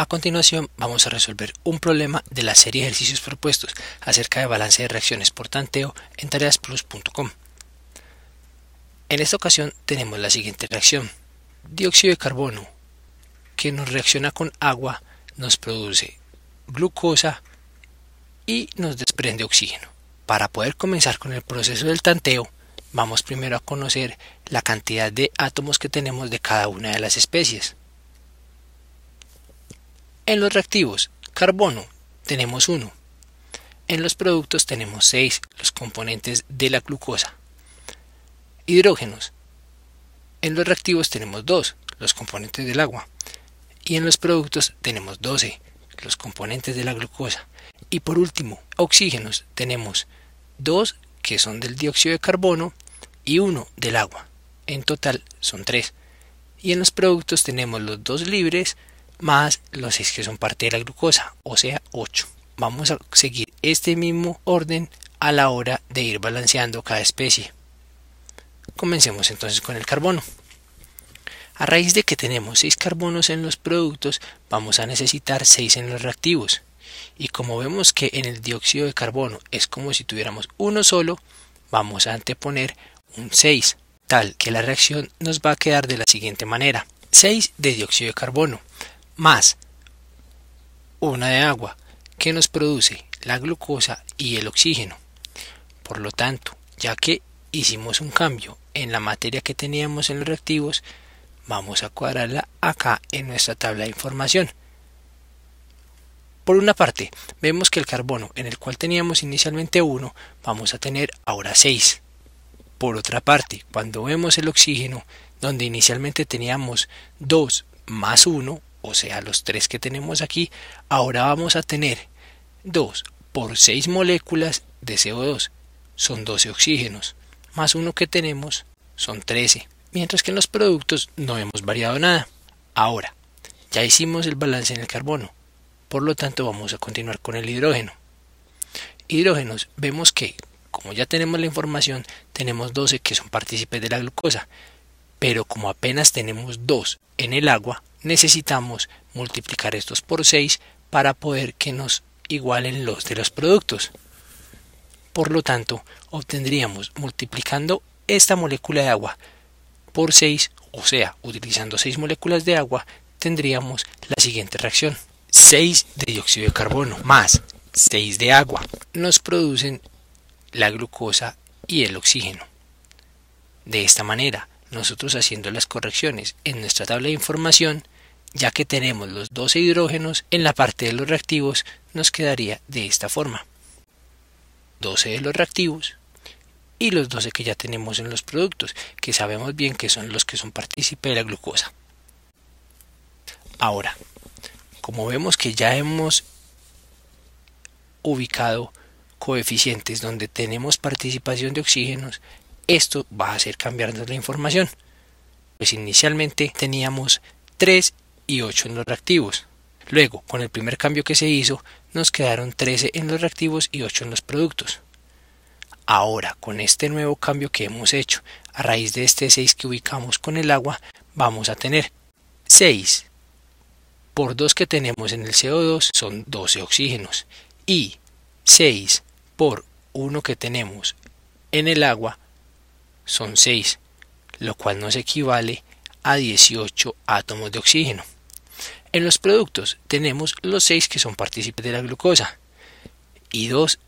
A continuación vamos a resolver un problema de la serie de ejercicios propuestos acerca de balance de reacciones por tanteo en tareasplus.com. En esta ocasión tenemos la siguiente reacción. Dióxido de carbono, que nos reacciona con agua, nos produce glucosa y nos desprende oxígeno. Para poder comenzar con el proceso del tanteo, vamos primero a conocer la cantidad de átomos que tenemos de cada una de las especies. En los reactivos, carbono, tenemos 1. En los productos tenemos 6, los componentes de la glucosa. Hidrógenos. En los reactivos tenemos 2, los componentes del agua. Y en los productos tenemos 12, los componentes de la glucosa. Y por último, oxígenos, tenemos 2 que son del dióxido de carbono y 1 del agua. En total son 3. Y en los productos tenemos los 2 libres, más los 6 que son parte de la glucosa, o sea 8. Vamos a seguir este mismo orden a la hora de ir balanceando cada especie. Comencemos entonces con el carbono. A raíz de que tenemos 6 carbonos en los productos, vamos a necesitar 6 en los reactivos. Y como vemos que en el dióxido de carbono es como si tuviéramos uno solo, vamos a anteponer un 6, tal que la reacción nos va a quedar de la siguiente manera. 6 de dióxido de carbono, más una de agua que nos produce la glucosa y el oxígeno. Por lo tanto, ya que hicimos un cambio en la materia que teníamos en los reactivos, vamos a cuadrarla acá en nuestra tabla de información. Por una parte, vemos que el carbono en el cual teníamos inicialmente 1, vamos a tener ahora 6. Por otra parte, cuando vemos el oxígeno, donde inicialmente teníamos 2 más 1, o sea los tres que tenemos aquí, ahora vamos a tener 2 por 6 moléculas de CO2, son 12 oxígenos, más uno que tenemos son 13, mientras que en los productos no hemos variado nada. Ahora, ya hicimos el balance en el carbono, por lo tanto vamos a continuar con el hidrógeno. Hidrógenos, vemos que, como ya tenemos la información, tenemos 12 que son partícipes de la glucosa, pero como apenas tenemos 2 en el agua, necesitamos multiplicar estos por 6 para poder que nos igualen los de los productos. Por lo tanto, obtendríamos multiplicando esta molécula de agua por 6, o sea, utilizando 6 moléculas de agua, tendríamos la siguiente reacción. 6 de dióxido de carbono más 6 de agua nos producen la glucosa y el oxígeno. De esta manera, nosotros haciendo las correcciones en nuestra tabla de información, ya que tenemos los 12 hidrógenos, en la parte de los reactivos nos quedaría de esta forma. 12 de los reactivos y los 12 que ya tenemos en los productos, que sabemos bien que son los que son partícipe de la glucosa. Ahora, como vemos que ya hemos ubicado coeficientes donde tenemos participación de oxígenos, esto va a hacer cambiarnos la información. Pues inicialmente teníamos 3 y 8 en los reactivos. Luego, con el primer cambio que se hizo, nos quedaron 13 en los reactivos y 8 en los productos. Ahora, con este nuevo cambio que hemos hecho, a raíz de este 6 que ubicamos con el agua, vamos a tener 6 por 2 que tenemos en el CO2 son 12 oxígenos y 6 por 1 que tenemos en el agua son 6, lo cual nos equivale a 18 átomos de oxígeno. En los productos tenemos los seis que son partícipes de la glucosa y dos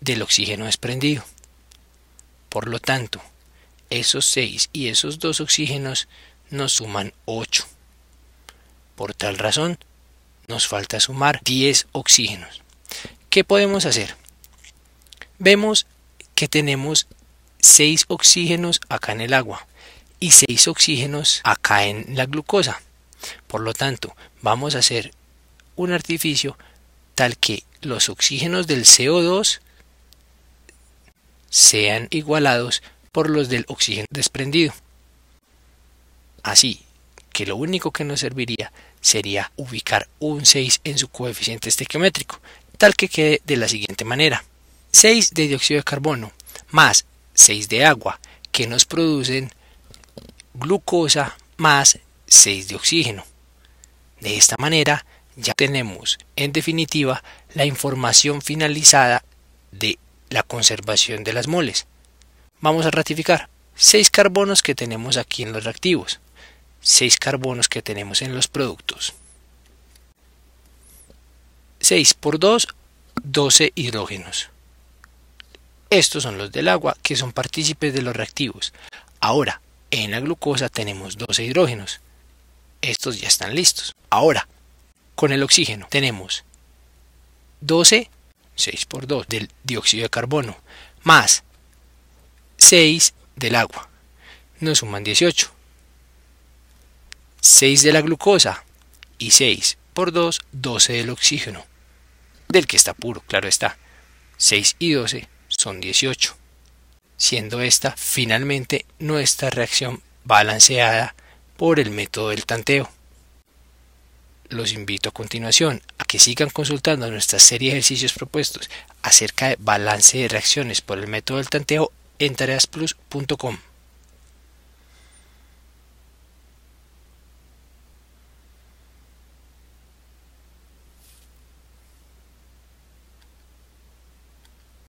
del oxígeno desprendido. Por lo tanto, esos 6 y esos dos oxígenos nos suman 8. Por tal razón, nos falta sumar 10 oxígenos. ¿Qué podemos hacer? Vemos que tenemos 6 oxígenos acá en el agua y 6 oxígenos acá en la glucosa. Por lo tanto, vamos a hacer un artificio tal que los oxígenos del CO2 sean igualados por los del oxígeno desprendido. Así que lo único que nos serviría sería ubicar un 6 en su coeficiente estequiométrico, tal que quede de la siguiente manera. 6 de dióxido de carbono más 6 de agua, que nos producen glucosa más 6 de oxígeno. De esta manera ya tenemos, en definitiva, la información finalizada de la conservación de las moles. Vamos a ratificar 6 carbonos que tenemos aquí en los reactivos, 6 carbonos que tenemos en los productos. 6 por 2, 12 hidrógenos. Estos son los del agua, que son partícipes de los reactivos. Ahora, en la glucosa tenemos 12 hidrógenos estos ya están listos. Ahora, con el oxígeno tenemos 12, 6 por 2 del dióxido de carbono, más 6 del agua. Nos suman 18. 6 de la glucosa y 6 por 2, 12 del oxígeno. Del que está puro, claro está. 6 y 12 son 18. Siendo esta finalmente nuestra reacción balanceada por el método del tanteo. Los invito a continuación a que sigan consultando nuestra serie de ejercicios propuestos acerca de balance de reacciones por el método del tanteo en tareasplus.com.